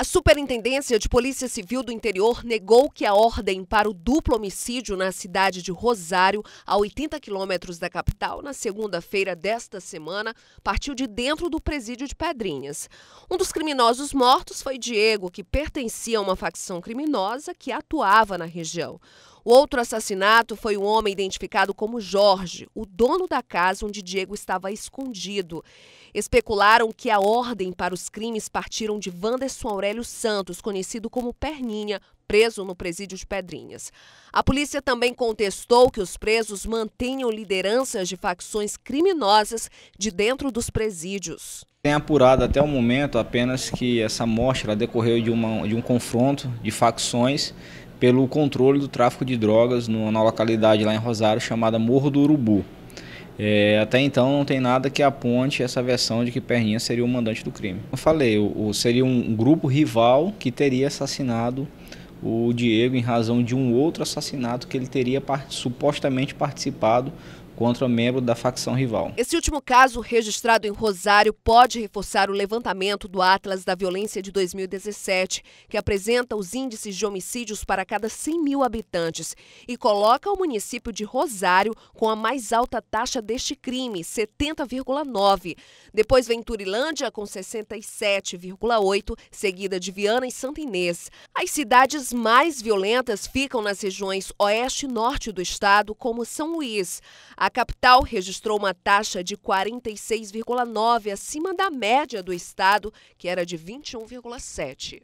A Superintendência de Polícia Civil do Interior negou que a ordem para o duplo homicídio na cidade de Rosário, a 80 quilômetros da capital, na segunda-feira desta semana, partiu de dentro do presídio de Pedrinhas. Um dos criminosos mortos foi Diego, que pertencia a uma facção criminosa que atuava na região. O outro assassinato foi um homem identificado como Jorge, o dono da casa onde Diego estava escondido. Especularam que a ordem para os crimes partiram de Wanderson Aurélio Santos, conhecido como Perninha, preso no presídio de Pedrinhas. A polícia também contestou que os presos mantenham lideranças de facções criminosas de dentro dos presídios. Tem apurado até o momento apenas que essa morte decorreu de, uma, de um confronto de facções pelo controle do tráfico de drogas numa localidade lá em Rosário chamada Morro do Urubu. É, até então não tem nada que aponte essa versão de que Perninha seria o mandante do crime. Eu falei, o, seria um grupo rival que teria assassinado o Diego em razão de um outro assassinato que ele teria part supostamente participado contra membro da facção rival. Esse último caso, registrado em Rosário, pode reforçar o levantamento do Atlas da Violência de 2017, que apresenta os índices de homicídios para cada 100 mil habitantes e coloca o município de Rosário com a mais alta taxa deste crime, 70,9. Depois vem Turilândia, com 67,8, seguida de Viana e Santa Inês. As cidades mais violentas ficam nas regiões oeste e norte do estado, como São Luís. A a capital registrou uma taxa de 46,9 acima da média do estado, que era de 21,7.